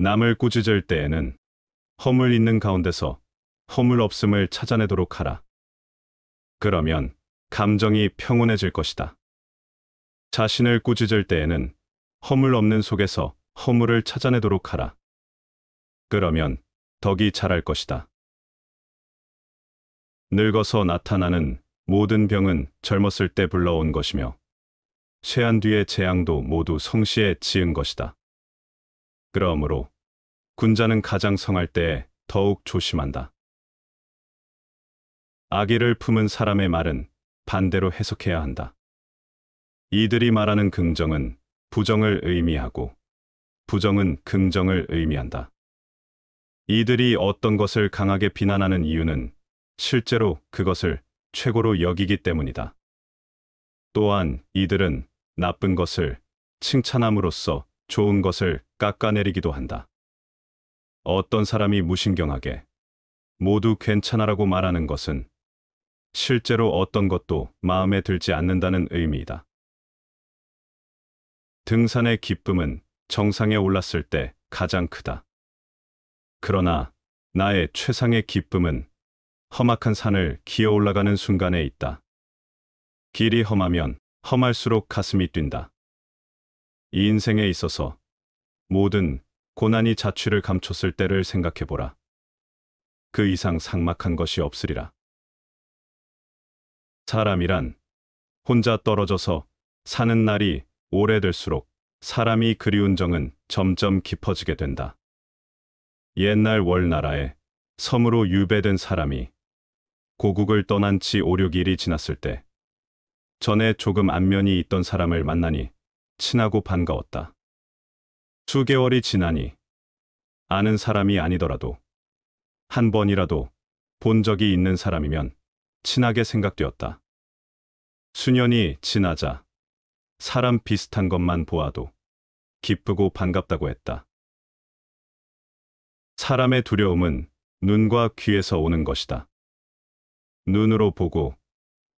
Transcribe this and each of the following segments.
남을 꾸짖을 때에는 허물 있는 가운데서 허물 없음을 찾아내도록 하라. 그러면 감정이 평온해질 것이다. 자신을 꾸짖을 때에는 허물 없는 속에서 허물을 찾아내도록 하라. 그러면 덕이 자랄 것이다. 늙어서 나타나는 모든 병은 젊었을 때 불러온 것이며 쇠한 뒤의 재앙도 모두 성시에 지은 것이다. 그러므로 군자는 가장 성할 때에 더욱 조심한다. 아기를 품은 사람의 말은 반대로 해석해야 한다. 이들이 말하는 긍정은 부정을 의미하고 부정은 긍정을 의미한다. 이들이 어떤 것을 강하게 비난하는 이유는 실제로 그것을 최고로 여기기 때문이다. 또한 이들은 나쁜 것을 칭찬함으로써 좋은 것을 깎아내리기도 한다. 어떤 사람이 무신경하게 모두 괜찮아라고 말하는 것은 실제로 어떤 것도 마음에 들지 않는다는 의미이다. 등산의 기쁨은 정상에 올랐을 때 가장 크다. 그러나 나의 최상의 기쁨은 험악한 산을 기어 올라가는 순간에 있다. 길이 험하면 험할수록 가슴이 뛴다. 이 인생에 있어서 모든 고난이 자취를 감췄을 때를 생각해보라. 그 이상 상막한 것이 없으리라. 사람이란 혼자 떨어져서 사는 날이 오래될수록 사람이 그리운 정은 점점 깊어지게 된다. 옛날 월나라에 섬으로 유배된 사람이 고국을 떠난 지 5, 6일이 지났을 때 전에 조금 안면이 있던 사람을 만나니 친하고 반가웠다. 수개월이 지나니 아는 사람이 아니더라도 한 번이라도 본 적이 있는 사람이면 친하게 생각되었다. 수년이 지나자 사람 비슷한 것만 보아도 기쁘고 반갑다고 했다. 사람의 두려움은 눈과 귀에서 오는 것이다. 눈으로 보고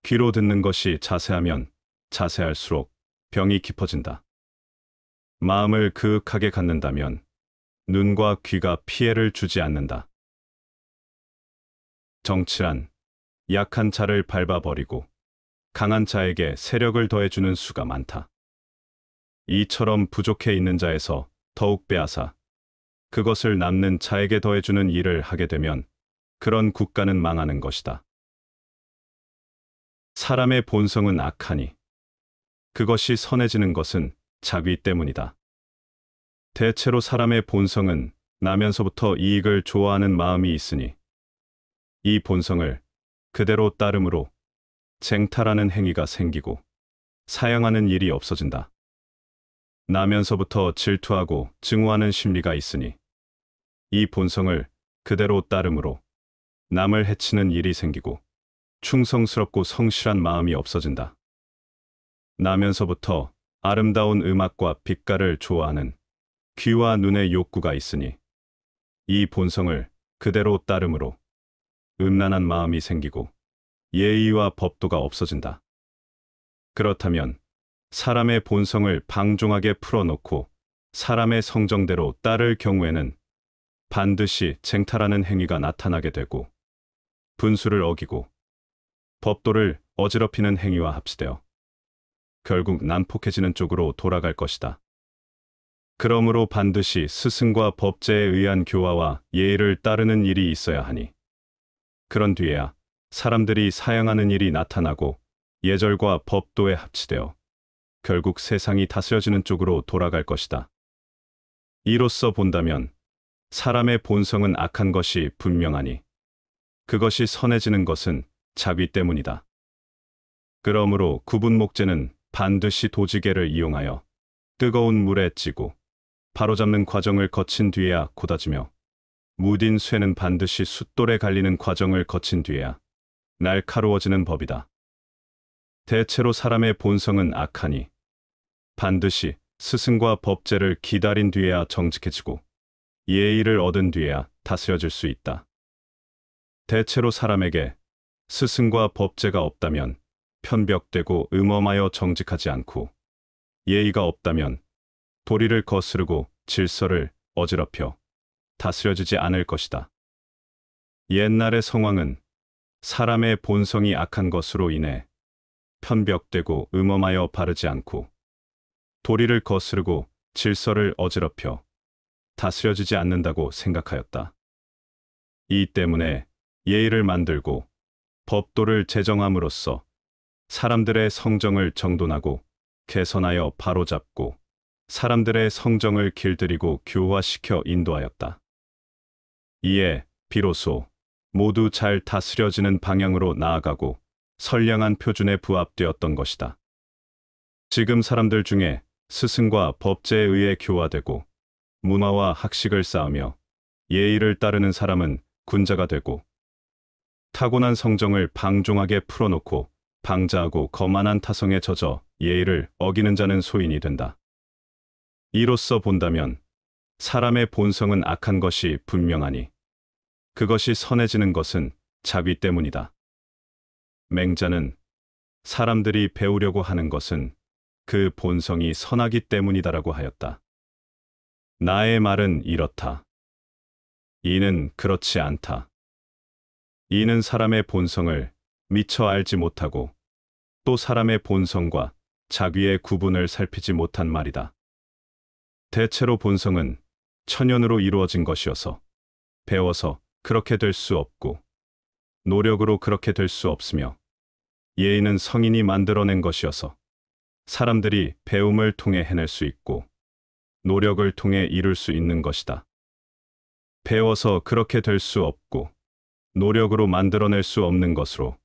귀로 듣는 것이 자세하면 자세할수록 병이 깊어진다. 마음을 그윽하게 갖는다면 눈과 귀가 피해를 주지 않는다. 정치란 약한 자를 밟아버리고 강한 자에게 세력을 더해주는 수가 많다. 이처럼 부족해 있는 자에서 더욱 빼앗아 그것을 남는 자에게 더해주는 일을 하게 되면 그런 국가는 망하는 것이다. 사람의 본성은 악하니 그것이 선해지는 것은 자기 때문이다. 대체로 사람의 본성은 나면서부터 이익을 좋아하는 마음이 있으니 이 본성을 그대로 따름으로 쟁탈하는 행위가 생기고 사양하는 일이 없어진다. 나면서부터 질투하고 증오하는 심리가 있으니 이 본성을 그대로 따름으로 남을 해치는 일이 생기고 충성스럽고 성실한 마음이 없어진다. 나면서부터 아름다운 음악과 빛깔을 좋아하는 귀와 눈의 욕구가 있으니 이 본성을 그대로 따름으로 음란한 마음이 생기고 예의와 법도가 없어진다. 그렇다면 사람의 본성을 방종하게 풀어놓고 사람의 성정대로 따를 경우에는 반드시 쟁탈하는 행위가 나타나게 되고 분수를 어기고 법도를 어지럽히는 행위와 합치되어 결국 난폭해지는 쪽으로 돌아갈 것이다. 그러므로 반드시 스승과 법제에 의한 교화와 예의를 따르는 일이 있어야 하니 그런 뒤에야 사람들이 사양하는 일이 나타나고 예절과 법도에 합치되어 결국 세상이 다스려지는 쪽으로 돌아갈 것이다. 이로써 본다면 사람의 본성은 악한 것이 분명하니 그것이 선해지는 것은 자비 때문이다. 그러므로 구분목제는 반드시 도지개를 이용하여 뜨거운 물에 찌고 바로잡는 과정을 거친 뒤에야 고다지며 무딘 쇠는 반드시 숫돌에 갈리는 과정을 거친 뒤에야 날카로워지는 법이다. 대체로 사람의 본성은 악하니 반드시 스승과 법제를 기다린 뒤에야 정직해지고 예의를 얻은 뒤에야 다스려질 수 있다. 대체로 사람에게 스승과 법제가 없다면 편벽되고 음험하여 정직하지 않고 예의가 없다면 도리를 거스르고 질서를 어지럽혀 다스려지지 않을 것이다. 옛날의 성황은 사람의 본성이 악한 것으로 인해 편벽되고 음험하여 바르지 않고 도리를 거스르고 질서를 어지럽혀 다스려지지 않는다고 생각하였다. 이 때문에 예의를 만들고 법도를 제정함으로써 사람들의 성정을 정돈하고 개선하여 바로잡고 사람들의 성정을 길들이고 교화시켜 인도하였다. 이에 비로소 모두 잘 다스려지는 방향으로 나아가고 선량한 표준에 부합되었던 것이다. 지금 사람들 중에 스승과 법제에 의해 교화되고 문화와 학식을 쌓으며 예의를 따르는 사람은 군자가 되고 타고난 성정을 방종하게 풀어놓고 방자하고 거만한 타성에 젖어 예의를 어기는 자는 소인이 된다. 이로써 본다면 사람의 본성은 악한 것이 분명하니 그것이 선해지는 것은 자비 때문이다. 맹자는 사람들이 배우려고 하는 것은 그 본성이 선하기 때문이다라고 하였다. 나의 말은 이렇다. 이는 그렇지 않다. 이는 사람의 본성을 미처 알지 못하고 또 사람의 본성과 자기의 구분을 살피지 못한 말이다. 대체로 본성은 천연으로 이루어진 것이어서 배워서 그렇게 될 수 없고 노력으로 그렇게 될 수 없으며 예의는 성인이 만들어낸 것이어서 사람들이 배움을 통해 해낼 수 있고 노력을 통해 이룰 수 있는 것이다. 배워서 그렇게 될 수 없고 노력으로 만들어낼 수 없는 것으로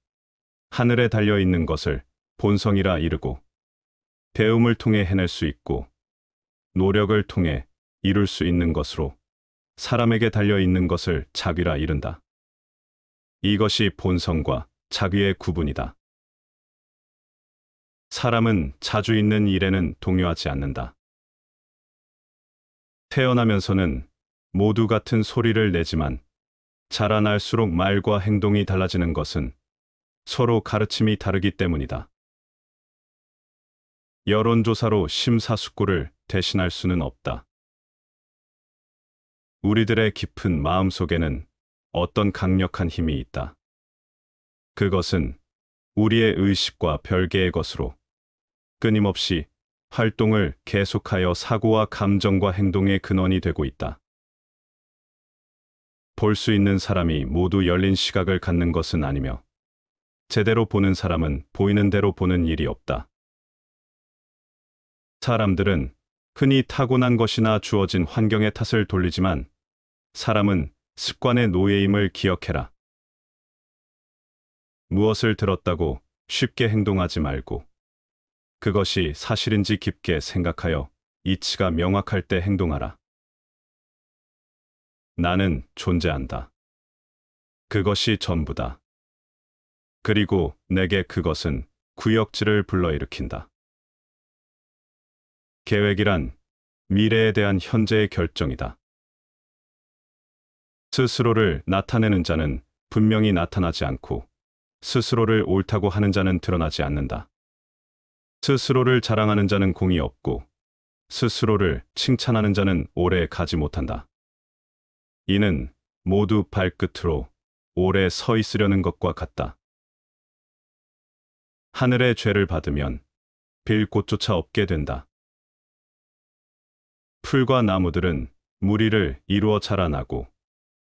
하늘에 달려 있는 것을 본성이라 이르고 배움을 통해 해낼 수 있고 노력을 통해 이룰 수 있는 것으로 사람에게 달려 있는 것을 자귀라 이른다. 이것이 본성과 자귀의 구분이다. 사람은 자주 있는 일에는 동요하지 않는다. 태어나면서는 모두 같은 소리를 내지만 자라날수록 말과 행동이 달라지는 것은 서로 가르침이 다르기 때문이다. 여론조사로 심사숙고를 대신할 수는 없다. 우리들의 깊은 마음속에는 어떤 강력한 힘이 있다. 그것은 우리의 의식과 별개의 것으로 끊임없이 활동을 계속하여 사고와 감정과 행동의 근원이 되고 있다. 볼 수 있는 사람이 모두 열린 시각을 갖는 것은 아니며 제대로 보는 사람은 보이는 대로 보는 일이 없다. 사람들은 흔히 타고난 것이나 주어진 환경의 탓을 돌리지만 사람은 습관의 노예임을 기억해라. 무엇을 들었다고 쉽게 행동하지 말고 그것이 사실인지 깊게 생각하여 이치가 명확할 때 행동하라. 나는 존재한다. 그것이 전부다. 그리고 내게 그것은 구역질을 불러일으킨다. 계획이란 미래에 대한 현재의 결정이다. 스스로를 나타내는 자는 분명히 나타나지 않고 스스로를 옳다고 하는 자는 드러나지 않는다. 스스로를 자랑하는 자는 공이 없고 스스로를 칭찬하는 자는 오래 가지 못한다. 이는 모두 발끝으로 오래 서 있으려는 것과 같다. 하늘의 죄를 받으면 빌 곳조차 없게 된다. 풀과 나무들은 무리를 이루어 자라나고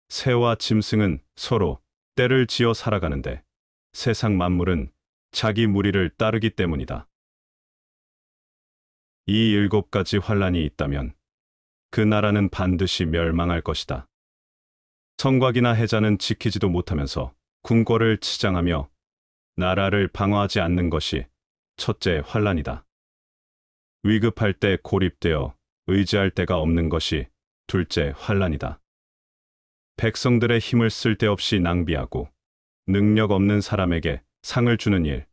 새와 짐승은 서로 때를 지어 살아가는데 세상 만물은 자기 무리를 따르기 때문이다. 이 일곱 가지 환란이 있다면 그 나라는 반드시 멸망할 것이다. 성곽이나 해자는 지키지도 못하면서 궁궐을 치장하며 나라를 방어하지 않는 것이 첫째 환란이다. 위급할 때 고립되어 의지할 데가 없는 것이 둘째 환란이다. 백성들의 힘을 쓸데없이 낭비하고 능력 없는 사람에게 상을 주는 일,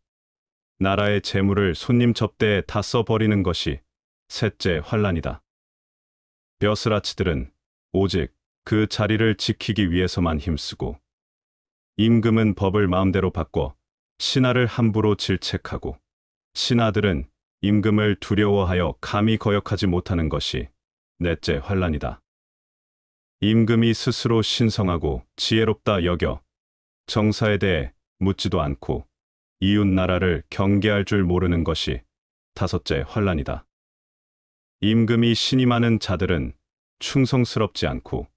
나라의 재물을 손님 접대에 다 써버리는 것이 셋째 환란이다. 벼슬아치들은 오직 그 자리를 지키기 위해서만 힘쓰고 임금은 법을 마음대로 바꿔 신하를 함부로 질책하고 신하들은 임금을 두려워하여 감히 거역하지 못하는 것이 넷째 환란이다. 임금이 스스로 신성하고 지혜롭다 여겨 정사에 대해 묻지도 않고 이웃 나라를 경계할 줄 모르는 것이 다섯째 환란이다. 임금이 신이 많은 자들은 충성스럽지 않고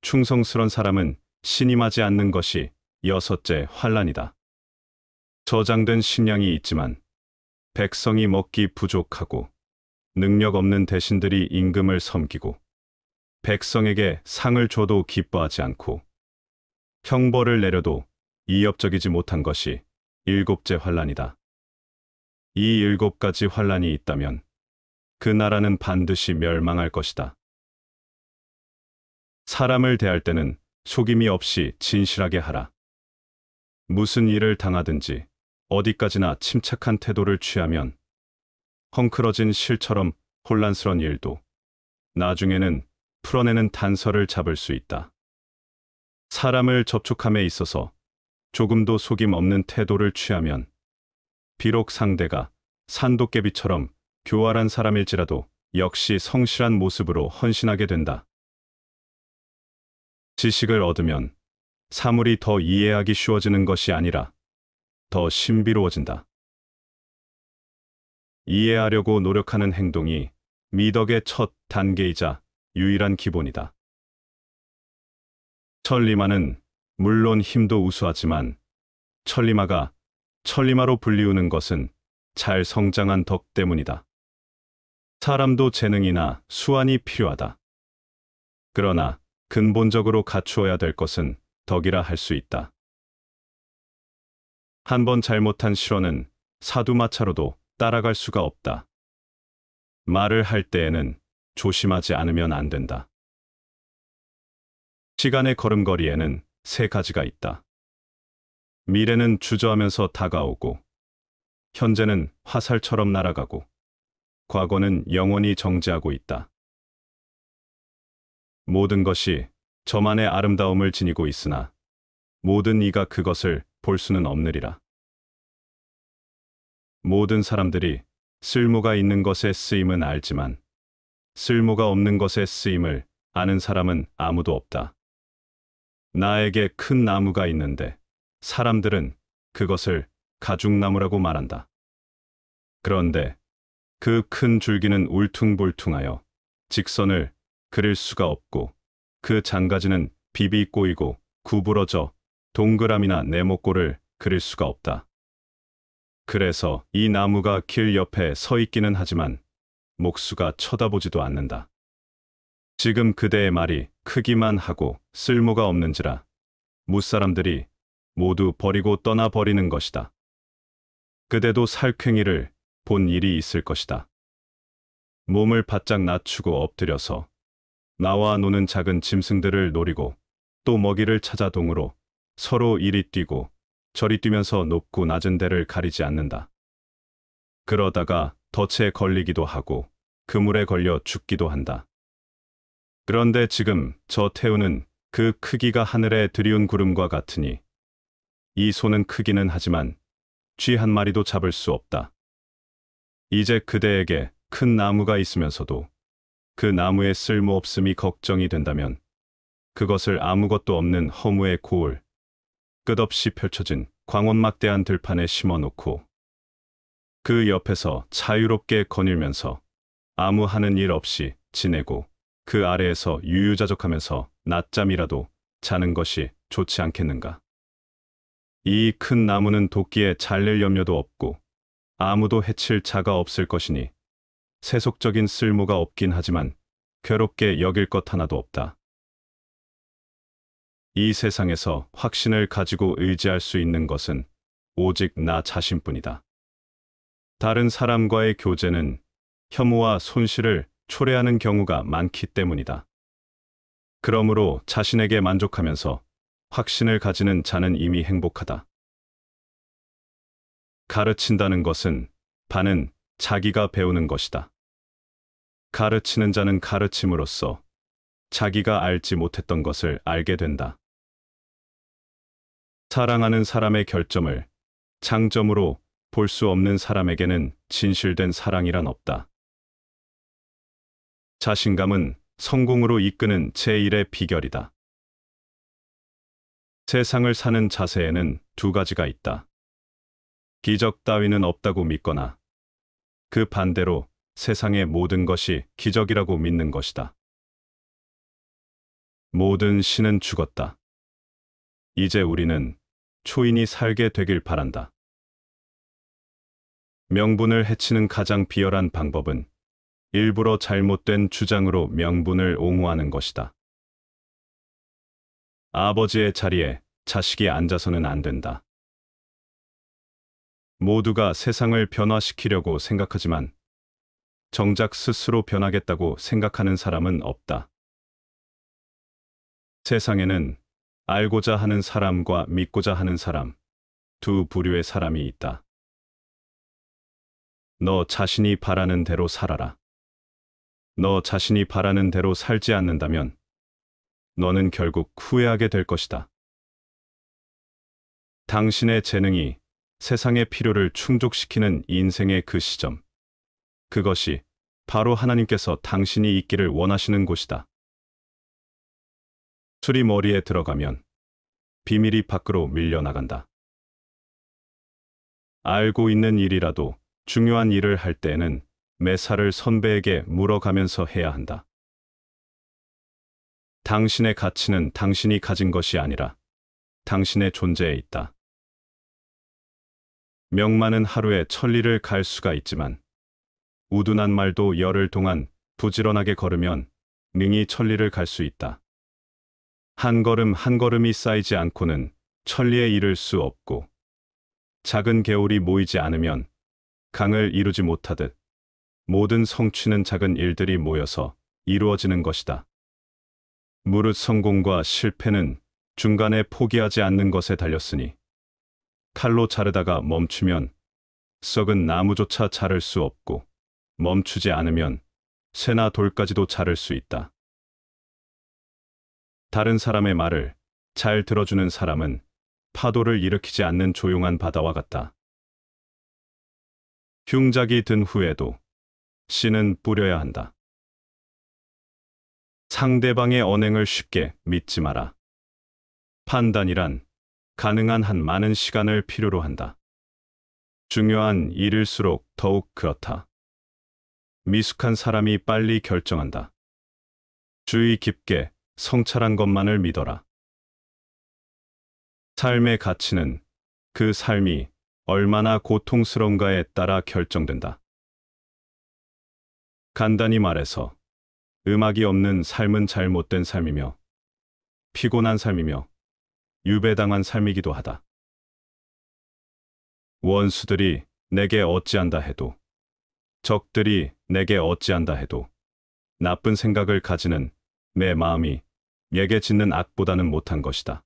충성스런 사람은 신임하지 않는 것이 여섯째 환란이다. 저장된 식량이 있지만 백성이 먹기 부족하고 능력 없는 대신들이 임금을 섬기고 백성에게 상을 줘도 기뻐하지 않고 형벌을 내려도 이협적이지 못한 것이 일곱째 환란이다. 이 일곱 가지 환란이 있다면 그 나라는 반드시 멸망할 것이다. 사람을 대할 때는 속임이 없이 진실하게 하라. 무슨 일을 당하든지 어디까지나 침착한 태도를 취하면 헝클어진 실처럼 혼란스런 일도 나중에는 풀어내는 단서를 잡을 수 있다. 사람을 접촉함에 있어서 조금도 속임 없는 태도를 취하면 비록 상대가 산도깨비처럼 교활한 사람일지라도 역시 성실한 모습으로 헌신하게 된다. 지식을 얻으면 사물이 더 이해하기 쉬워지는 것이 아니라 더 신비로워진다. 이해하려고 노력하는 행동이 미덕의 첫 단계이자 유일한 기본이다. 천리마는 물론 힘도 우수하지만 천리마가 천리마로 불리우는 것은 잘 성장한 덕 때문이다. 사람도 재능이나 수완이 필요하다. 그러나 근본적으로 갖추어야 될 것은 덕이라 할 수 있다. 한번 잘못한 실언은 사두마차로도 따라갈 수가 없다. 말을 할 때에는 조심하지 않으면 안 된다. 시간의 걸음걸이에는 세 가지가 있다. 미래는 주저하면서 다가오고 현재는 화살처럼 날아가고 과거는 영원히 정지하고 있다. 모든 것이 저만의 아름다움을 지니고 있으나 모든 이가 그것을 볼 수는 없느리라 모든 사람들이 쓸모가 있는 것에 쓰임은 알지만 쓸모가 없는 것에 쓰임을 아는 사람은 아무도 없다. 나에게 큰 나무가 있는데 사람들은 그것을 가죽나무라고 말한다. 그런데 그 큰 줄기는 울퉁불퉁하여 직선을 그릴 수가 없고 그 장가지는 비비 꼬이고 구부러져 동그라미나 네모꼴을 그릴 수가 없다. 그래서 이 나무가 길 옆에 서 있기는 하지만 목수가 쳐다보지도 않는다. 지금 그대의 말이 크기만 하고 쓸모가 없는지라 무사람들이 모두 버리고 떠나버리는 것이다. 그대도 살쾡이를 본 일이 있을 것이다. 몸을 바짝 낮추고 엎드려서 나와 노는 작은 짐승들을 노리고 또 먹이를 찾아 동으로 서로 이리 뛰고 저리 뛰면서 높고 낮은 데를 가리지 않는다. 그러다가 덫에 걸리기도 하고 그물에 걸려 죽기도 한다. 그런데 지금 저 태우는 그 크기가 하늘에 드리운 구름과 같으니 이 손은 크기는 하지만 쥐 한 마리도 잡을 수 없다. 이제 그대에게 큰 나무가 있으면서도 그 나무의 쓸모없음이 걱정이 된다면 그것을 아무것도 없는 허무의 고을, 끝없이 펼쳐진 광원 막대한 들판에 심어놓고 그 옆에서 자유롭게 거닐면서 아무 하는 일 없이 지내고 그 아래에서 유유자적하면서 낮잠이라도 자는 것이 좋지 않겠는가. 이 큰 나무는 도끼에 잘릴 염려도 없고 아무도 해칠 자가 없을 것이니 세속적인 쓸모가 없긴 하지만 괴롭게 여길 것 하나도 없다. 이 세상에서 확신을 가지고 의지할 수 있는 것은 오직 나 자신뿐이다. 다른 사람과의 교제는 혐오와 손실을 초래하는 경우가 많기 때문이다. 그러므로 자신에게 만족하면서 확신을 가지는 자는 이미 행복하다. 가르친다는 것은 반은 자기가 배우는 것이다. 가르치는 자는 가르침으로써 자기가 알지 못했던 것을 알게 된다. 사랑하는 사람의 결점을 장점으로 볼 수 없는 사람에게는 진실된 사랑이란 없다. 자신감은 성공으로 이끄는 제일의 비결이다. 세상을 사는 자세에는 두 가지가 있다. 기적 따위는 없다고 믿거나 그 반대로 세상의 모든 것이 기적이라고 믿는 것이다. 모든 신은 죽었다. 이제 우리는 초인이 살게 되길 바란다. 명분을 해치는 가장 비열한 방법은 일부러 잘못된 주장으로 명분을 옹호하는 것이다. 아버지의 자리에 자식이 앉아서는 안 된다. 모두가 세상을 변화시키려고 생각하지만 정작 스스로 변하겠다고 생각하는 사람은 없다. 세상에는 알고자 하는 사람과 믿고자 하는 사람, 두 부류의 사람이 있다. 너 자신이 바라는 대로 살아라. 너 자신이 바라는 대로 살지 않는다면 너는 결국 후회하게 될 것이다. 당신의 재능이 세상의 필요를 충족시키는 인생의 그 시점. 그것이 바로 하나님께서 당신이 있기를 원하시는 곳이다. 술이 머리에 들어가면 비밀이 밖으로 밀려나간다. 알고 있는 일이라도 중요한 일을 할 때에는 매사를 선배에게 물어가면서 해야 한다. 당신의 가치는 당신이 가진 것이 아니라 당신의 존재에 있다. 명만은 하루에 천리를 갈 수가 있지만 우둔한 말도 열흘 동안 부지런하게 걸으면 능히 천리를 갈 수 있다. 한 걸음 한 걸음이 쌓이지 않고는 천리에 이를 수 없고 작은 개울이 모이지 않으면 강을 이루지 못하듯 모든 성취는 작은 일들이 모여서 이루어지는 것이다. 무릇 성공과 실패는 중간에 포기하지 않는 것에 달렸으니 칼로 자르다가 멈추면 썩은 나무조차 자를 수 없고 멈추지 않으면 새나 돌까지도 자를 수 있다. 다른 사람의 말을 잘 들어주는 사람은 파도를 일으키지 않는 조용한 바다와 같다. 흉작이 든 후에도 씨는 뿌려야 한다. 상대방의 언행을 쉽게 믿지 마라. 판단이란 가능한 한 많은 시간을 필요로 한다. 중요한 일일수록 더욱 그렇다. 미숙한 사람이 빨리 결정한다. 주의 깊게 성찰한 것만을 믿어라. 삶의 가치는 그 삶이 얼마나 고통스러운가에 따라 결정된다. 간단히 말해서 음악이 없는 삶은 잘못된 삶이며 피곤한 삶이며 유배당한 삶이기도 하다. 원수들이 내게 어찌한다 해도 적들이 내게 어찌한다 해도 나쁜 생각을 가지는 내 마음이 예게 짓는 악보다는 못한 것이다.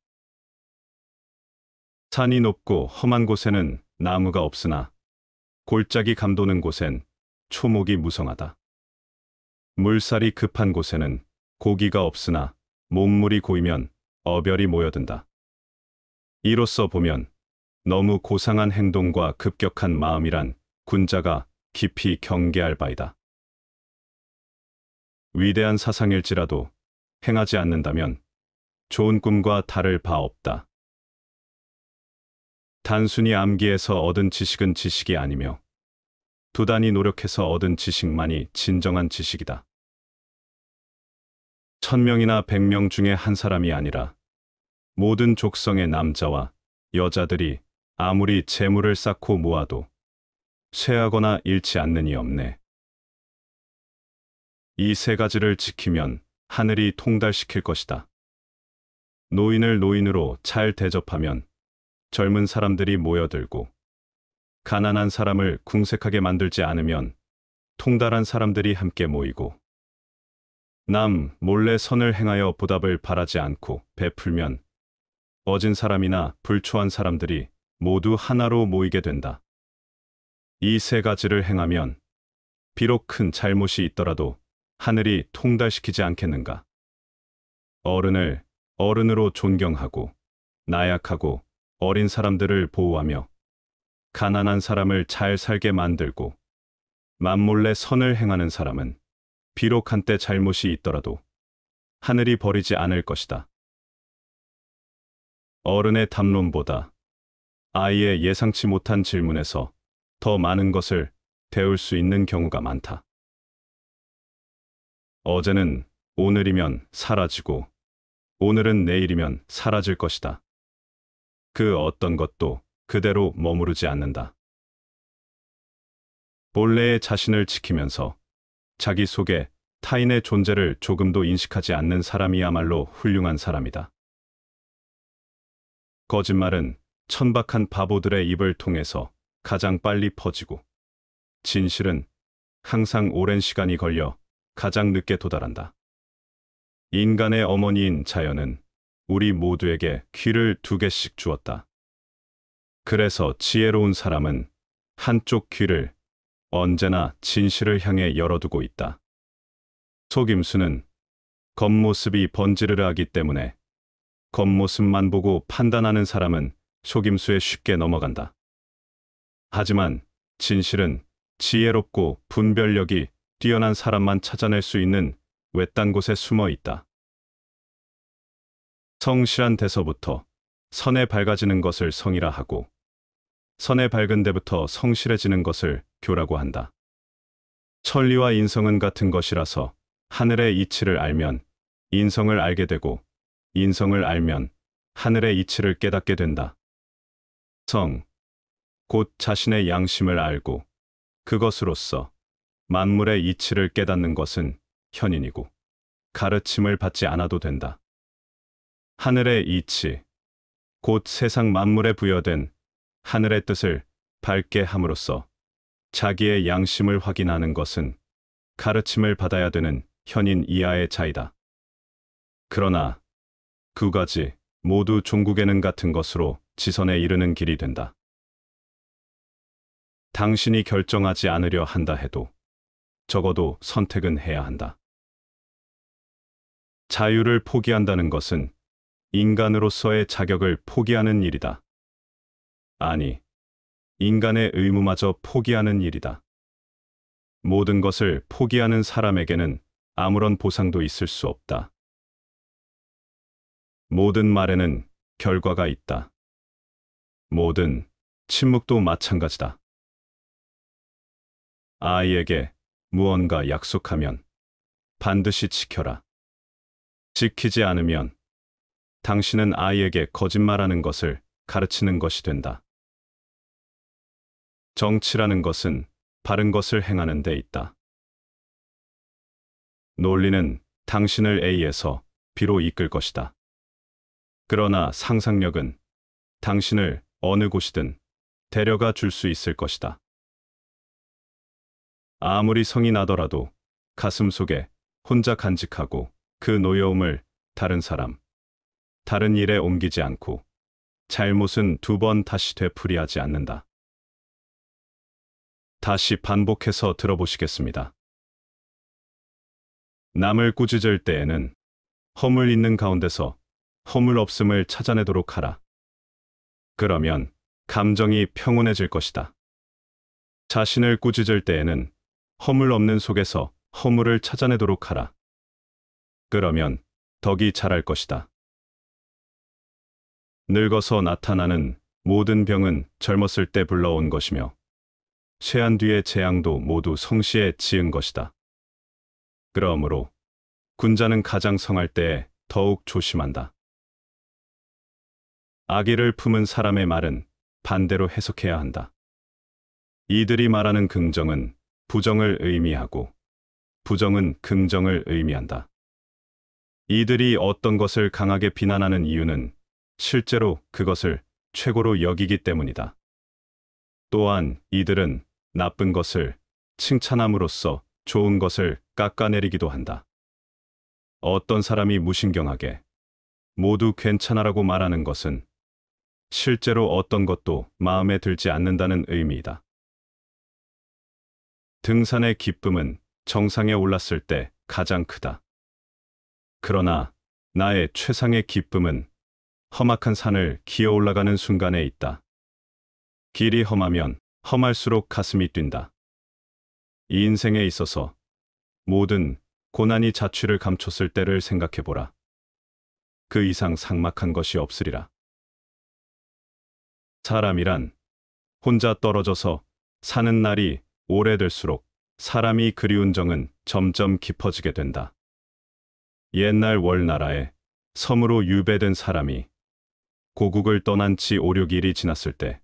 산이 높고 험한 곳에는 나무가 없으나 골짜기 감도는 곳엔 초목이 무성하다. 물살이 급한 곳에는 고기가 없으나 몸물이 고이면 어별이 모여든다. 이로써 보면 너무 고상한 행동과 급격한 마음이란 군자가 깊이 경계할 바이다. 위대한 사상일지라도 행하지 않는다면 좋은 꿈과 달을 바 없다. 단순히 암기에서 얻은 지식은 지식이 아니며 두단히 노력해서 얻은 지식만이 진정한 지식이다. 천명이나 백 명 중에 한 사람이 아니라 모든 족성의 남자와 여자들이 아무리 재물을 쌓고 모아도 쇠하거나 잃지 않는 이 없네. 이 세 가지를 지키면 하늘이 통달시킬 것이다. 노인을 노인으로 잘 대접하면 젊은 사람들이 모여들고 가난한 사람을 궁색하게 만들지 않으면 통달한 사람들이 함께 모이고 남 몰래 선을 행하여 보답을 바라지 않고 베풀면 어진 사람이나 불초한 사람들이 모두 하나로 모이게 된다. 이 세 가지를 행하면 비록 큰 잘못이 있더라도 하늘이 통달시키지 않겠는가. 어른을 어른으로 존경하고 나약하고 어린 사람들을 보호하며 가난한 사람을 잘 살게 만들고 만몰래 선을 행하는 사람은 비록 한때 잘못이 있더라도 하늘이 버리지 않을 것이다. 어른의 담론보다 아이의 예상치 못한 질문에서 더 많은 것을 배울 수 있는 경우가 많다. 어제는 오늘이면 사라지고 오늘은 내일이면 사라질 것이다. 그 어떤 것도 그대로 머무르지 않는다. 본래의 자신을 지키면서 자기 속에 타인의 존재를 조금도 인식하지 않는 사람이야말로 훌륭한 사람이다. 거짓말은 천박한 바보들의 입을 통해서 가장 빨리 퍼지고 진실은 항상 오랜 시간이 걸려 가장 늦게 도달한다. 인간의 어머니인 자연은 우리 모두에게 귀를 두 개씩 주었다. 그래서 지혜로운 사람은 한쪽 귀를 언제나 진실을 향해 열어두고 있다. 속임수는 겉모습이 번지르르하기 때문에 겉모습만 보고 판단하는 사람은 속임수에 쉽게 넘어간다. 하지만 진실은 지혜롭고 분별력이 뛰어난 사람만 찾아낼 수 있는 외딴 곳에 숨어 있다. 성실한 데서부터 선에 밝아지는 것을 성이라 하고 선에 밝은 데부터 성실해지는 것을 교라고 한다. 천리와 인성은 같은 것이라서 하늘의 이치를 알면 인성을 알게 되고 인성을 알면 하늘의 이치를 깨닫게 된다. 성, 곧 자신의 양심을 알고 그것으로서 만물의 이치를 깨닫는 것은 현인이고 가르침을 받지 않아도 된다. 하늘의 이치, 곧 세상 만물에 부여된 하늘의 뜻을 밝게 함으로써 자기의 양심을 확인하는 것은 가르침을 받아야 되는 현인 이하의 차이다. 그러나 두 가지 모두 종국에는 같은 것으로 지선에 이르는 길이 된다. 당신이 결정하지 않으려 한다 해도 적어도 선택은 해야 한다. 자유를 포기한다는 것은 인간으로서의 자격을 포기하는 일이다. 아니, 인간의 의무마저 포기하는 일이다. 모든 것을 포기하는 사람에게는 아무런 보상도 있을 수 없다. 모든 말에는 결과가 있다. 모든 침묵도 마찬가지다. 아이에게 무언가 약속하면 반드시 지켜라. 지키지 않으면 당신은 아이에게 거짓말하는 것을 가르치는 것이 된다. 정치라는 것은 바른 것을 행하는 데 있다. 논리는 당신을 A에서 B로 이끌 것이다. 그러나 상상력은 당신을 어느 곳이든 데려가 줄 수 있을 것이다. 아무리 성이 나더라도 가슴 속에 혼자 간직하고 그 노여움을 다른 사람, 다른 일에 옮기지 않고 잘못은 두 번 다시 되풀이하지 않는다. 다시 반복해서 들어보시겠습니다. 남을 꾸짖을 때에는 허물 있는 가운데서 허물 없음을 찾아내도록 하라. 그러면 감정이 평온해질 것이다. 자신을 꾸짖을 때에는 허물 없는 속에서 허물을 찾아내도록 하라. 그러면 덕이 자랄 것이다. 늙어서 나타나는 모든 병은 젊었을 때 불러온 것이며 쇠한 뒤의 재앙도 모두 성시에 지은 것이다. 그러므로 군자는 가장 성할 때에 더욱 조심한다. 아기를 품은 사람의 말은 반대로 해석해야 한다. 이들이 말하는 긍정은 부정을 의미하고 부정은 긍정을 의미한다. 이들이 어떤 것을 강하게 비난하는 이유는 실제로 그것을 최고로 여기기 때문이다. 또한 이들은 나쁜 것을 칭찬함으로써 좋은 것을 깎아내리기도 한다. 어떤 사람이 무신경하게 모두 괜찮아라고 말하는 것은 실제로 어떤 것도 마음에 들지 않는다는 의미이다. 등산의 기쁨은 정상에 올랐을 때 가장 크다. 그러나 나의 최상의 기쁨은 험악한 산을 기어 올라가는 순간에 있다. 길이 험하면 험할수록 가슴이 뛴다. 이 인생에 있어서 모든 고난이 자취를 감췄을 때를 생각해보라. 그 이상 상막한 것이 없으리라. 사람이란 혼자 떨어져서 사는 날이 오래될수록 사람이 그리운 정은 점점 깊어지게 된다. 옛날 월나라에 섬으로 유배된 사람이 고국을 떠난 지 5, 6일이 지났을 때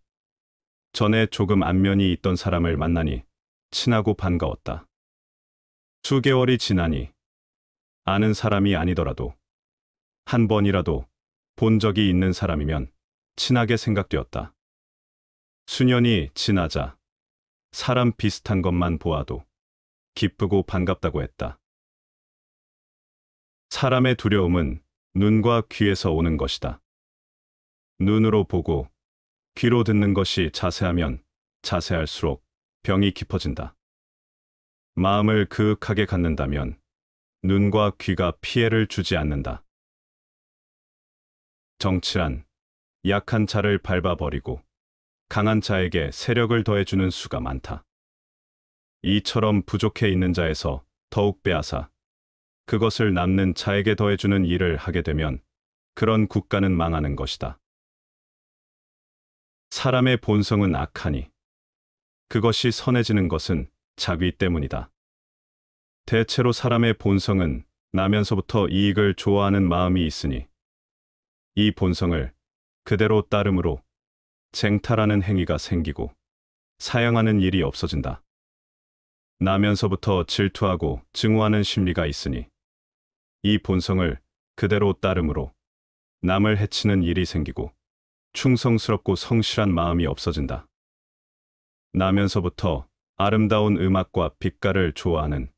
전에 조금 안면이 있던 사람을 만나니 친하고 반가웠다. 수개월이 지나니 아는 사람이 아니더라도 한 번이라도 본 적이 있는 사람이면 친하게 생각되었다. 수년이 지나자 사람 비슷한 것만 보아도 기쁘고 반갑다고 했다. 사람의 두려움은 눈과 귀에서 오는 것이다. 눈으로 보고 귀로 듣는 것이 자세하면 자세할수록 병이 깊어진다. 마음을 그윽하게 갖는다면 눈과 귀가 피해를 주지 않는다. 정치란 약한 차를 밟아버리고 강한 자에게 세력을 더해주는 수가 많다. 이처럼 부족해 있는 자에서 더욱 빼앗아 그것을 남는 자에게 더해주는 일을 하게 되면 그런 국가는 망하는 것이다. 사람의 본성은 악하니 그것이 선해지는 것은 자기 때문이다. 대체로 사람의 본성은 나면서부터 이익을 좋아하는 마음이 있으니 이 본성을 그대로 따름으로 쟁탈하는 행위가 생기고 사양하는 일이 없어진다. 나면서부터 질투하고 증오하는 심리가 있으니 이 본성을 그대로 따름으로 남을 해치는 일이 생기고 충성스럽고 성실한 마음이 없어진다. 나면서부터 아름다운 음악과 빛깔을 좋아하는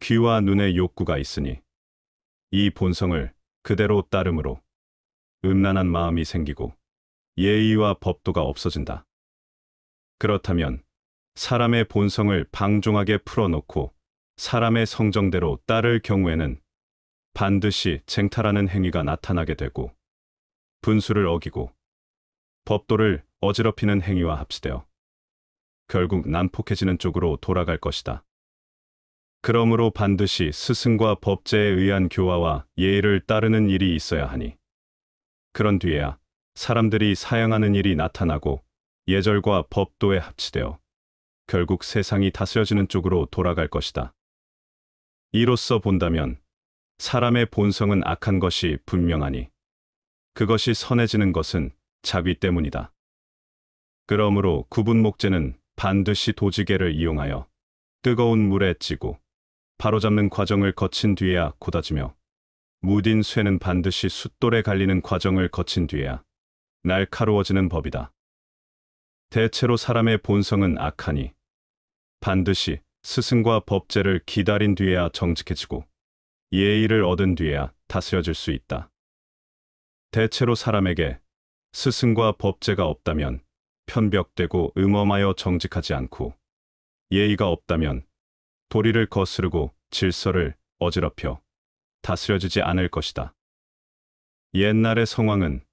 귀와 눈의 욕구가 있으니 이 본성을 그대로 따름으로 음란한 마음이 생기고 예의와 법도가 없어진다. 그렇다면 사람의 본성을 방종하게 풀어놓고 사람의 성정대로 따를 경우에는 반드시 쟁탈하는 행위가 나타나게 되고 분수를 어기고 법도를 어지럽히는 행위와 합치되어 결국 난폭해지는 쪽으로 돌아갈 것이다. 그러므로 반드시 스승과 법제에 의한 교화와 예의를 따르는 일이 있어야 하니 그런 뒤에야 사람들이 사양하는 일이 나타나고 예절과 법도에 합치되어 결국 세상이 다스려지는 쪽으로 돌아갈 것이다. 이로써 본다면 사람의 본성은 악한 것이 분명하니 그것이 선해지는 것은 자비 때문이다. 그러므로 구분목재는 반드시 도지개를 이용하여 뜨거운 물에 찌고 바로잡는 과정을 거친 뒤에야 고다지며 무딘 쇠는 반드시 숫돌에 갈리는 과정을 거친 뒤에야 날카로워지는 법이다. 대체로 사람의 본성은 악하니 반드시 스승과 법제를 기다린 뒤에야 정직해지고 예의를 얻은 뒤에야 다스려질 수 있다. 대체로 사람에게 스승과 법제가 없다면 편벽되고 음험하여 정직하지 않고 예의가 없다면 도리를 거스르고 질서를 어지럽혀 다스려지지 않을 것이다. 옛날의 성황은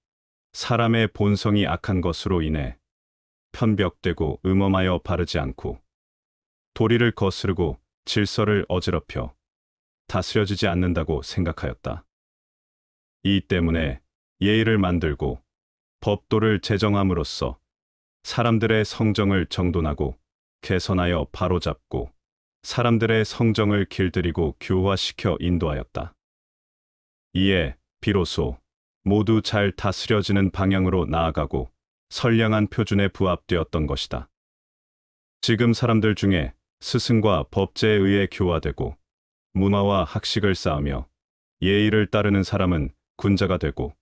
사람의 본성이 악한 것으로 인해 편벽되고 음험하여 바르지 않고 도리를 거스르고 질서를 어지럽혀 다스려지지 않는다고 생각하였다. 이 때문에 예의를 만들고 법도를 제정함으로써 사람들의 성정을 정돈하고 개선하여 바로잡고 사람들의 성정을 길들이고 교화시켜 인도하였다. 이에 비로소 모두 잘 다스려지는 방향으로 나아가고 선량한 표준에 부합되었던 것이다. 지금 사람들 중에 스승과 법제에 의해 교화되고 문화와 학식을 쌓으며 예의를 따르는 사람은 군자가 되고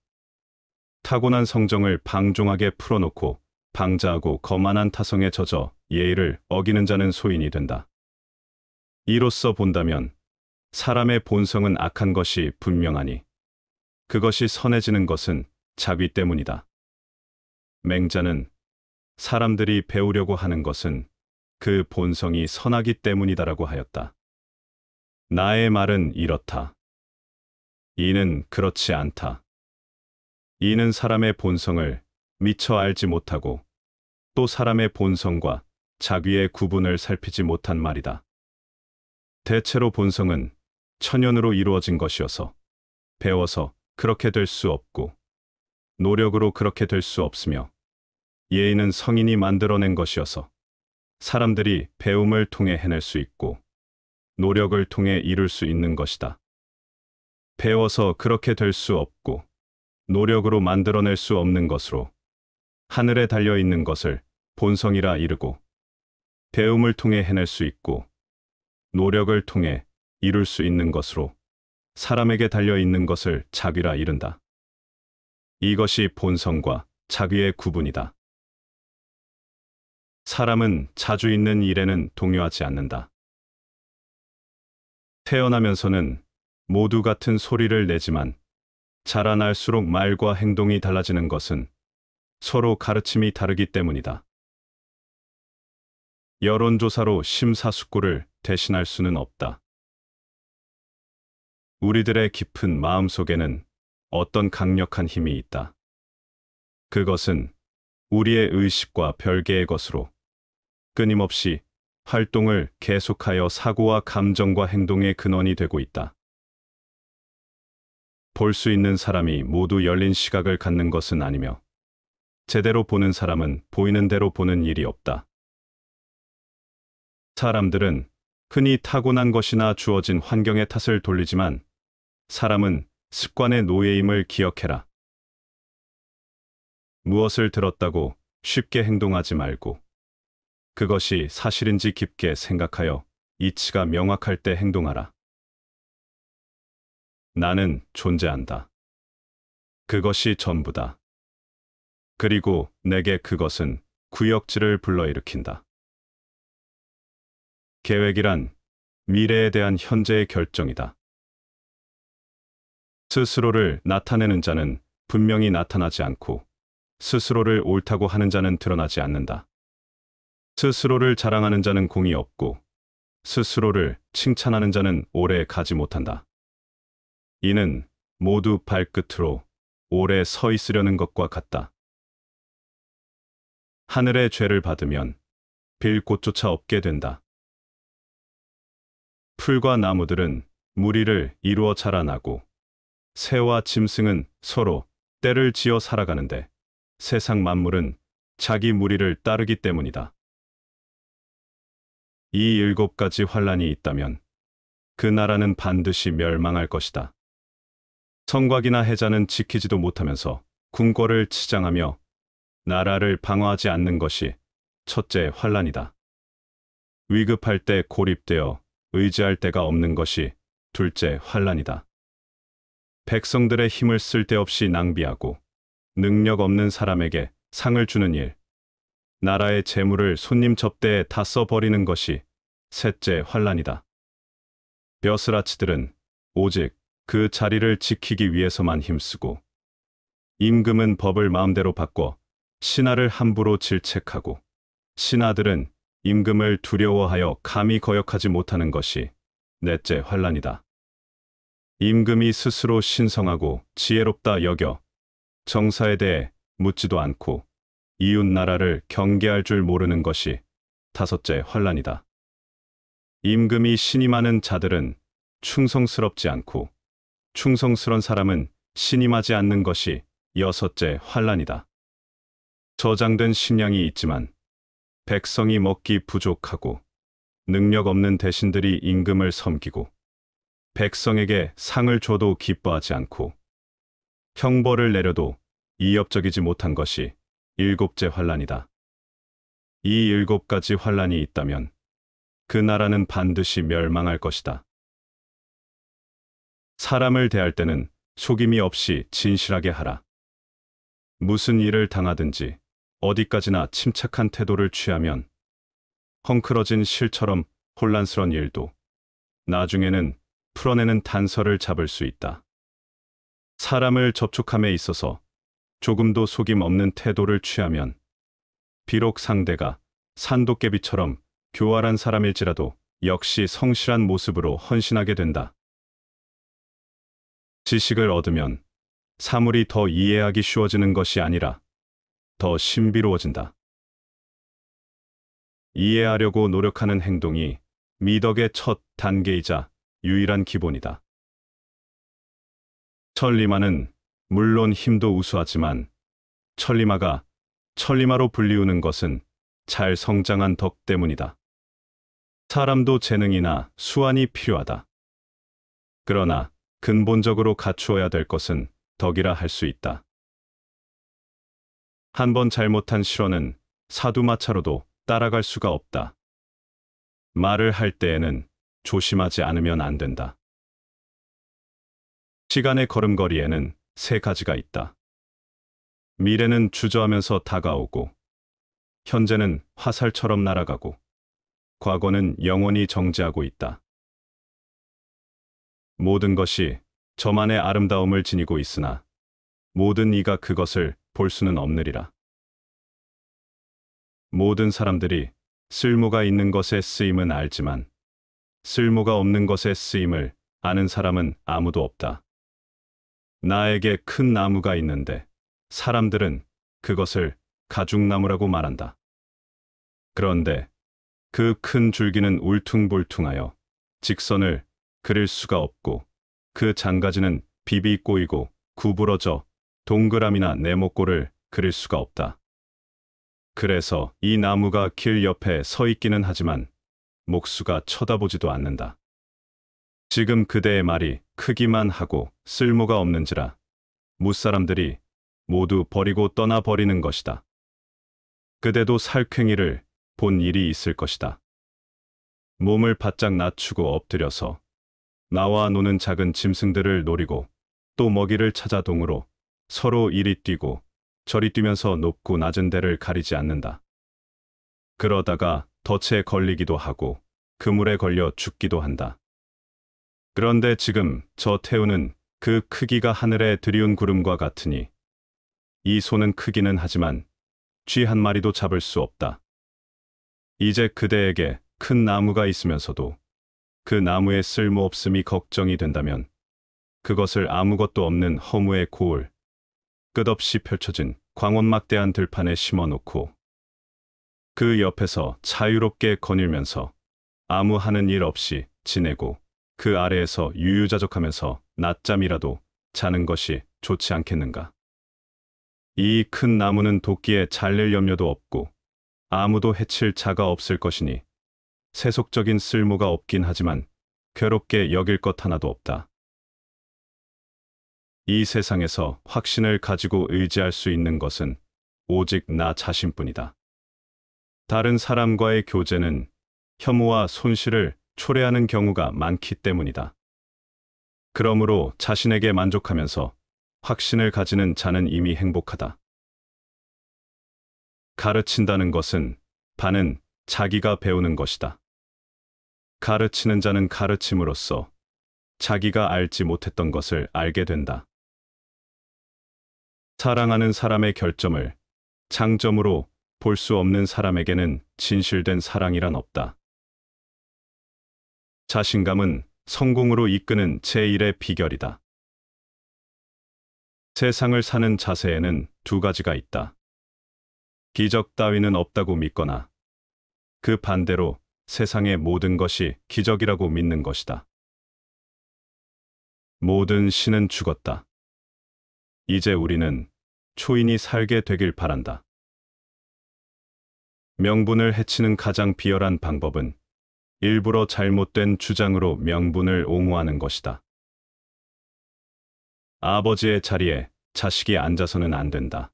타고난 성정을 방종하게 풀어놓고 방자하고 거만한 타성에 젖어 예의를 어기는 자는 소인이 된다. 이로써 본다면 사람의 본성은 악한 것이 분명하니 그것이 선해지는 것은 자비 때문이다. 맹자는 사람들이 배우려고 하는 것은 그 본성이 선하기 때문이다라고 하였다. 나의 말은 이렇다. 이는 그렇지 않다. 이는 사람의 본성을 미처 알지 못하고 또 사람의 본성과 자기의 구분을 살피지 못한 말이다. 대체로 본성은 천연으로 이루어진 것이어서 배워서 그렇게 될 수 없고 노력으로 그렇게 될 수 없으며 예의는 성인이 만들어낸 것이어서 사람들이 배움을 통해 해낼 수 있고 노력을 통해 이룰 수 있는 것이다. 배워서 그렇게 될 수 없고 노력으로 만들어낼 수 없는 것으로 하늘에 달려 있는 것을 본성이라 이르고 배움을 통해 해낼 수 있고 노력을 통해 이룰 수 있는 것으로 사람에게 달려 있는 것을 자귀라 이른다. 이것이 본성과 자귀의 구분이다. 사람은 자주 있는 일에는 동요하지 않는다. 태어나면서는 모두 같은 소리를 내지만 자라날수록 말과 행동이 달라지는 것은 서로 가르침이 다르기 때문이다. 여론조사로 심사숙고를 대신할 수는 없다. 우리들의 깊은 마음 속에는 어떤 강력한 힘이 있다. 그것은 우리의 의식과 별개의 것으로 끊임없이 활동을 계속하여 사고와 감정과 행동의 근원이 되고 있다. 볼 수 있는 사람이 모두 열린 시각을 갖는 것은 아니며 제대로 보는 사람은 보이는 대로 보는 일이 없다. 사람들은 흔히 타고난 것이나 주어진 환경의 탓을 돌리지만 사람은 습관의 노예임을 기억해라. 무엇을 들었다고 쉽게 행동하지 말고 그것이 사실인지 깊게 생각하여 이치가 명확할 때 행동하라. 나는 존재한다. 그것이 전부다. 그리고 내게 그것은 구역질을 불러일으킨다. 계획이란 미래에 대한 현재의 결정이다. 스스로를 나타내는 자는 분명히 나타나지 않고 스스로를 옳다고 하는 자는 드러나지 않는다. 스스로를 자랑하는 자는 공이 없고 스스로를 칭찬하는 자는 오래 가지 못한다. 이는 모두 발끝으로 오래 서 있으려는 것과 같다. 하늘의 죄를 받으면 빌 곳조차 없게 된다. 풀과 나무들은 무리를 이루어 자라나고 새와 짐승은 서로 때를 지어 살아가는데 세상 만물은 자기 무리를 따르기 때문이다. 이 일곱 가지 환란이 있다면 그 나라는 반드시 멸망할 것이다. 성곽이나 해자는 지키지도 못하면서 궁궐을 치장하며 나라를 방어하지 않는 것이 첫째 환란이다. 위급할 때 고립되어 의지할 데가 없는 것이 둘째 환란이다. 백성들의 힘을 쓸데없이 낭비하고 능력 없는 사람에게 상을 주는 일, 나라의 재물을 손님 접대에 다 써버리는 것이 셋째 환란이다. 벼슬아치들은 오직 그 자리를 지키기 위해서만 힘쓰고 임금은 법을 마음대로 바꿔 신하를 함부로 질책하고 신하들은 임금을 두려워하여 감히 거역하지 못하는 것이 넷째 환란이다. 임금이 스스로 신성하고 지혜롭다 여겨 정사에 대해 묻지도 않고 이웃 나라를 경계할 줄 모르는 것이 다섯째 환란이다. 임금이 신이 많은 자들은 충성스럽지 않고 충성스런 사람은 신임하지 않는 것이 여섯째 환란이다. 저장된 식량이 있지만 백성이 먹기 부족하고 능력 없는 대신들이 임금을 섬기고 백성에게 상을 줘도 기뻐하지 않고 형벌을 내려도 이협적이지 못한 것이 일곱째 환란이다. 이 일곱 가지 환란이 있다면 그 나라는 반드시 멸망할 것이다. 사람을 대할 때는 속임이 없이 진실하게 하라. 무슨 일을 당하든지 어디까지나 침착한 태도를 취하면 헝클어진 실처럼 혼란스런 일도 나중에는 풀어내는 단서를 잡을 수 있다. 사람을 접촉함에 있어서 조금도 속임 없는 태도를 취하면 비록 상대가 산도깨비처럼 교활한 사람일지라도 역시 성실한 모습으로 헌신하게 된다. 지식을 얻으면 사물이 더 이해하기 쉬워지는 것이 아니라 더 신비로워진다. 이해하려고 노력하는 행동이 미덕의 첫 단계이자 유일한 기본이다. 천리마는 물론 힘도 우수하지만 천리마가 천리마로 불리우는 것은 잘 성장한 덕 때문이다. 사람도 재능이나 수완이 필요하다. 그러나 근본적으로 갖추어야 될 것은 덕이라 할 수 있다. 한번 잘못한 실언은 사두마차로도 따라갈 수가 없다. 말을 할 때에는 조심하지 않으면 안 된다. 시간의 걸음걸이에는 세 가지가 있다. 미래는 주저하면서 다가오고, 현재는 화살처럼 날아가고, 과거는 영원히 정지하고 있다. 모든 것이 저만의 아름다움을 지니고 있으나 모든 이가 그것을 볼 수는 없느리라. 모든 사람들이 쓸모가 있는 것의 쓰임은 알지만 쓸모가 없는 것에 쓰임을 아는 사람은 아무도 없다. 나에게 큰 나무가 있는데 사람들은 그것을 가죽나무라고 말한다. 그런데 그 큰 줄기는 울퉁불퉁하여 직선을 그릴 수가 없고 그 장가지는 비비 꼬이고 구부러져 동그라미나 네모꼴을 그릴 수가 없다. 그래서 이 나무가 길 옆에 서 있기는 하지만 목수가 쳐다보지도 않는다. 지금 그대의 말이 크기만 하고 쓸모가 없는지라 무사람들이 모두 버리고 떠나버리는 것이다. 그대도 살쾡이를 본 일이 있을 것이다. 몸을 바짝 낮추고 엎드려서 나와 노는 작은 짐승들을 노리고 또 먹이를 찾아 동으로 서로 이리 뛰고 저리 뛰면서 높고 낮은 데를 가리지 않는다. 그러다가 덫에 걸리기도 하고 그물에 걸려 죽기도 한다. 그런데 지금 저 태우는 그 크기가 하늘에 드리운 구름과 같으니 이 소는 크기는 하지만 쥐 한 마리도 잡을 수 없다. 이제 그대에게 큰 나무가 있으면서도 그 나무의 쓸모없음이 걱정이 된다면 그것을 아무것도 없는 허무의 고을 끝없이 펼쳐진 광원막대한 들판에 심어놓고 그 옆에서 자유롭게 거닐면서 아무 하는 일 없이 지내고 그 아래에서 유유자적하면서 낮잠이라도 자는 것이 좋지 않겠는가. 이 큰 나무는 도끼에 잘릴 염려도 없고 아무도 해칠 자가 없을 것이니 세속적인 쓸모가 없긴 하지만 괴롭게 여길 것 하나도 없다. 이 세상에서 확신을 가지고 의지할 수 있는 것은 오직 나 자신뿐이다. 다른 사람과의 교제는 혐오와 손실을 초래하는 경우가 많기 때문이다. 그러므로 자신에게 만족하면서 확신을 가지는 자는 이미 행복하다. 가르친다는 것은 반은 자기가 배우는 것이다. 가르치는 자는 가르침으로써 자기가 알지 못했던 것을 알게 된다. 사랑하는 사람의 결점을 장점으로 볼수 없는 사람에게는 진실된 사랑이란 없다. 자신감은 성공으로 이끄는 제1의 비결이다. 세상을 사는 자세에는 두 가지가 있다. 기적 따위는 없다고 믿거나 그 반대로 세상의 모든 것이 기적이라고 믿는 것이다. 모든 신은 죽었다. 이제 우리는 초인이 살게 되길 바란다. 명분을 해치는 가장 비열한 방법은 일부러 잘못된 주장으로 명분을 옹호하는 것이다. 아버지의 자리에 자식이 앉아서는 안 된다.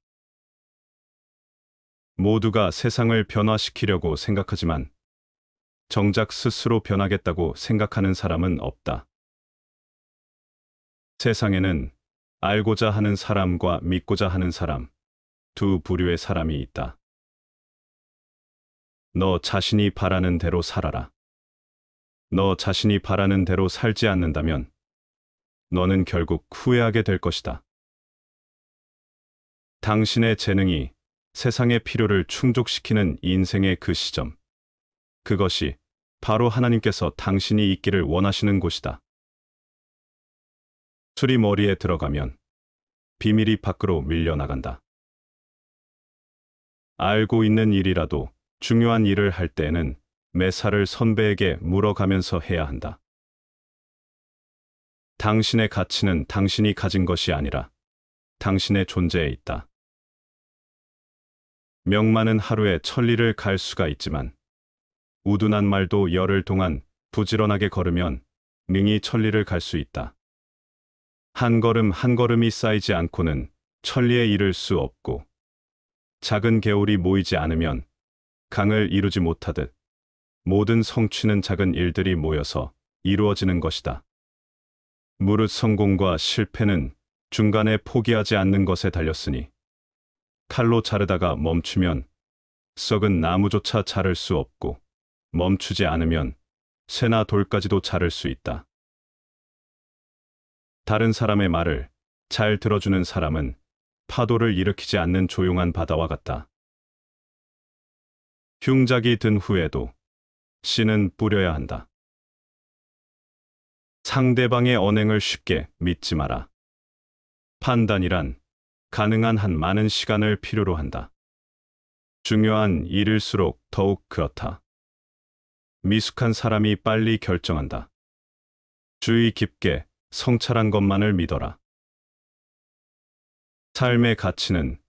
모두가 세상을 변화시키려고 생각하지만 정작 스스로 변하겠다고 생각하는 사람은 없다. 세상에는 알고자 하는 사람과 믿고자 하는 사람, 두 부류의 사람이 있다. 너 자신이 바라는 대로 살아라. 너 자신이 바라는 대로 살지 않는다면 너는 결국 후회하게 될 것이다. 당신의 재능이 세상의 필요를 충족시키는 인생의 그 시점. 그것이 바로 하나님께서 당신이 있기를 원하시는 곳이다. 술이 머리에 들어가면 비밀이 밖으로 밀려나간다. 알고 있는 일이라도 중요한 일을 할 때에는 매사를 선배에게 물어가면서 해야 한다. 당신의 가치는 당신이 가진 것이 아니라 당신의 존재에 있다. 명만은 하루에 천리를 갈 수가 있지만 우둔한 말도 열흘 동안 부지런하게 걸으면 능히 천리를 갈 수 있다. 한 걸음 한 걸음이 쌓이지 않고는 천리에 이를 수 없고 작은 개울이 모이지 않으면 강을 이루지 못하듯 모든 성취는 작은 일들이 모여서 이루어지는 것이다. 무릇 성공과 실패는 중간에 포기하지 않는 것에 달렸으니 칼로 자르다가 멈추면 썩은 나무조차 자를 수 없고 멈추지 않으면 새나 돌까지도 자를 수 있다. 다른 사람의 말을 잘 들어주는 사람은 파도를 일으키지 않는 조용한 바다와 같다. 흉작이 든 후에도 씨는 뿌려야 한다. 상대방의 언행을 쉽게 믿지 마라. 판단이란 가능한 한 많은 시간을 필요로 한다. 중요한 일일수록 더욱 그렇다. 미숙한 사람이 빨리 결정한다. 주의 깊게 성찰한 것만을 믿어라. 삶의 가치는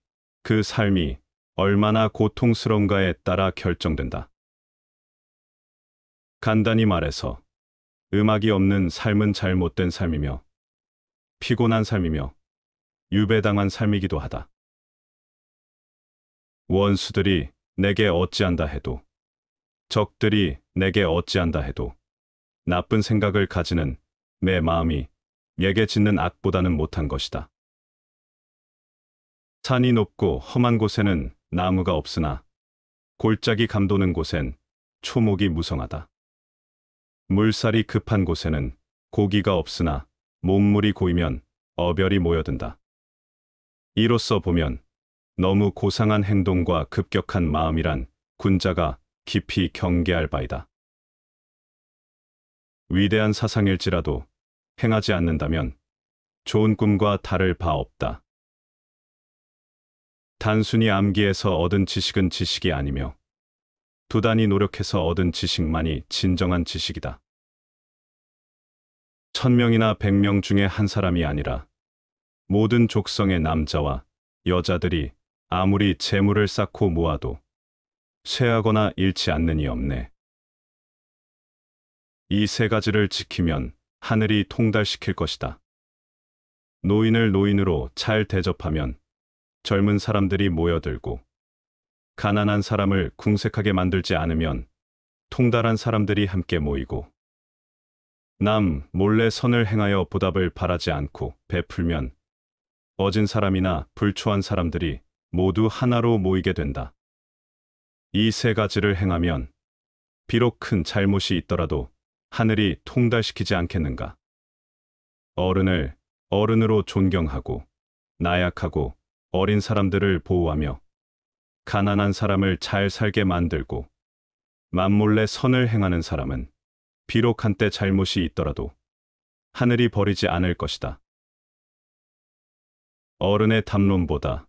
그 삶이 얼마나 고통스러운가에 따라 결정된다. 간단히 말해서 음악이 없는 삶은 잘못된 삶이며 피곤한 삶이며 유배당한 삶이기도 하다. 원수들이 내게 어찌한다 해도 적들이 내게 어찌한다 해도 나쁜 생각을 가지는 내 마음이 내게 짓는 악보다는 못한 것이다. 산이 높고 험한 곳에는 나무가 없으나 골짜기 감도는 곳엔 초목이 무성하다. 물살이 급한 곳에는 고기가 없으나 몸물이 고이면 어별이 모여든다. 이로써 보면 너무 고상한 행동과 급격한 마음이란 군자가 깊이 경계할 바이다. 위대한 사상일지라도 행하지 않는다면 좋은 꿈과 다를 바 없다. 단순히 암기에서 얻은 지식은 지식이 아니며 두단히 노력해서 얻은 지식만이 진정한 지식이다. 천명이나 백 명 중에 한 사람이 아니라 모든 족성의 남자와 여자들이 아무리 재물을 쌓고 모아도 쇠하거나 잃지 않는 이 없네. 이 세 가지를 지키면 하늘이 통달시킬 것이다. 노인을 노인으로 잘 대접하면 젊은 사람들이 모여들고 가난한 사람을 궁색하게 만들지 않으면 통달한 사람들이 함께 모이고 남 몰래 선을 행하여 보답을 바라지 않고 베풀면 어진 사람이나 불초한 사람들이 모두 하나로 모이게 된다. 이 세 가지를 행하면 비록 큰 잘못이 있더라도 하늘이 통달시키지 않겠는가. 어른을 어른으로 존경하고 나약하고 어린 사람들을 보호하며 가난한 사람을 잘 살게 만들고 만몰래 선을 행하는 사람은 비록 한때 잘못이 있더라도 하늘이 버리지 않을 것이다. 어른의 담론보다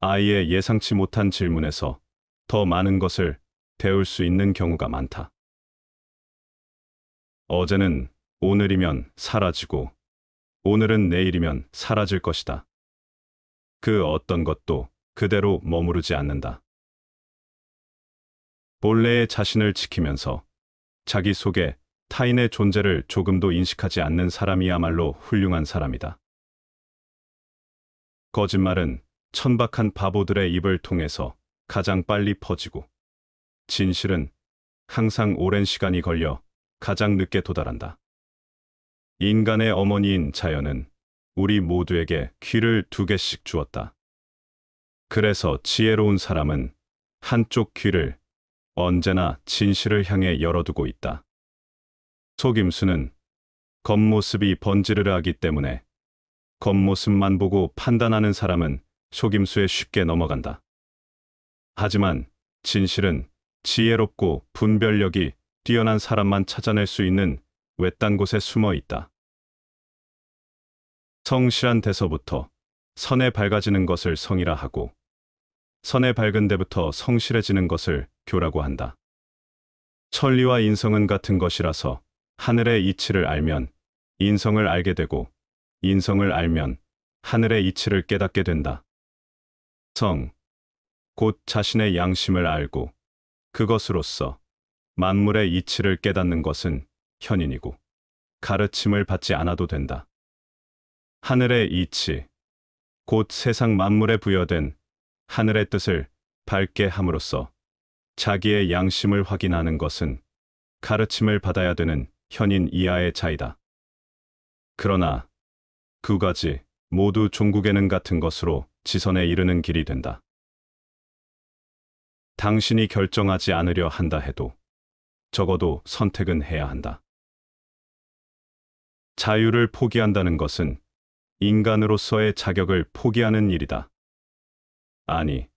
아이의 예상치 못한 질문에서 더 많은 것을 배울 수 있는 경우가 많다. 어제는 오늘이면 사라지고 오늘은 내일이면 사라질 것이다. 그 어떤 것도 그대로 머무르지 않는다. 본래의 자신을 지키면서 자기 속에 타인의 존재를 조금도 인식하지 않는 사람이야말로 훌륭한 사람이다. 거짓말은 천박한 바보들의 입을 통해서 가장 빨리 퍼지고 진실은 항상 오랜 시간이 걸려 가장 늦게 도달한다. 인간의 어머니인 자연은 우리 모두에게 귀를 두 개씩 주었다. 그래서 지혜로운 사람은 한쪽 귀를 언제나 진실을 향해 열어두고 있다. 속임수는 겉모습이 번지르르하기 때문에 겉모습만 보고 판단하는 사람은 속임수에 쉽게 넘어간다. 하지만 진실은 지혜롭고 분별력이 뛰어난 사람만 찾아낼 수 있는 외딴 곳에 숨어 있다. 성실한 데서부터 선에 밝아지는 것을 성이라 하고 선에 밝은 데부터 성실해지는 것을 교라고 한다. 천리와 인성은 같은 것이라서 하늘의 이치를 알면 인성을 알게 되고 인성을 알면 하늘의 이치를 깨닫게 된다. 성, 곧 자신의 양심을 알고 그것으로서 만물의 이치를 깨닫는 것은 현인이고 가르침을 받지 않아도 된다. 하늘의 이치, 곧 세상 만물에 부여된 하늘의 뜻을 밝게 함으로써 자기의 양심을 확인하는 것은 가르침을 받아야 되는 현인 이하의 차이다. 그러나 그 가지 모두 종국에는 같은 것으로 지선에 이르는 길이 된다. 당신이 결정하지 않으려 한다 해도 적어도 선택은 해야 한다. 자유를 포기한다는 것은 인간으로서의 자격을 포기하는 일이다. 아니,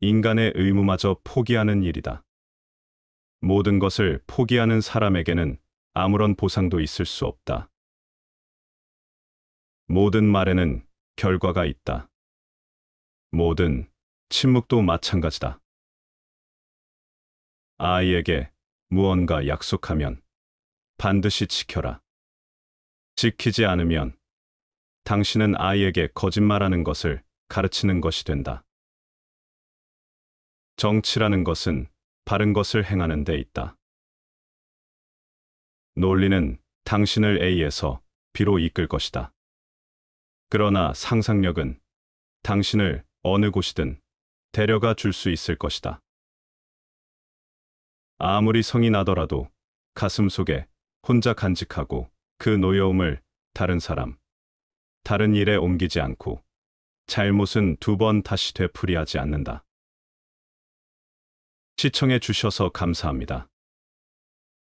인간의 의무마저 포기하는 일이다. 모든 것을 포기하는 사람에게는 아무런 보상도 있을 수 없다. 모든 말에는 결과가 있다. 모든 침묵도 마찬가지다. 아이에게 무언가 약속하면 반드시 지켜라. 지키지 않으면 당신은 아이에게 거짓말하는 것을 가르치는 것이 된다. 정치라는 것은 바른 것을 행하는 데 있다. 논리는 당신을 A에서 B로 이끌 것이다. 그러나 상상력은 당신을 어느 곳이든 데려가 줄 수 있을 것이다. 아무리 성이 나더라도 가슴 속에 혼자 간직하고 그 노여움을 다른 사람, 다른 일에 옮기지 않고 잘못은 두 번 다시 되풀이하지 않는다. 시청해 주셔서 감사합니다.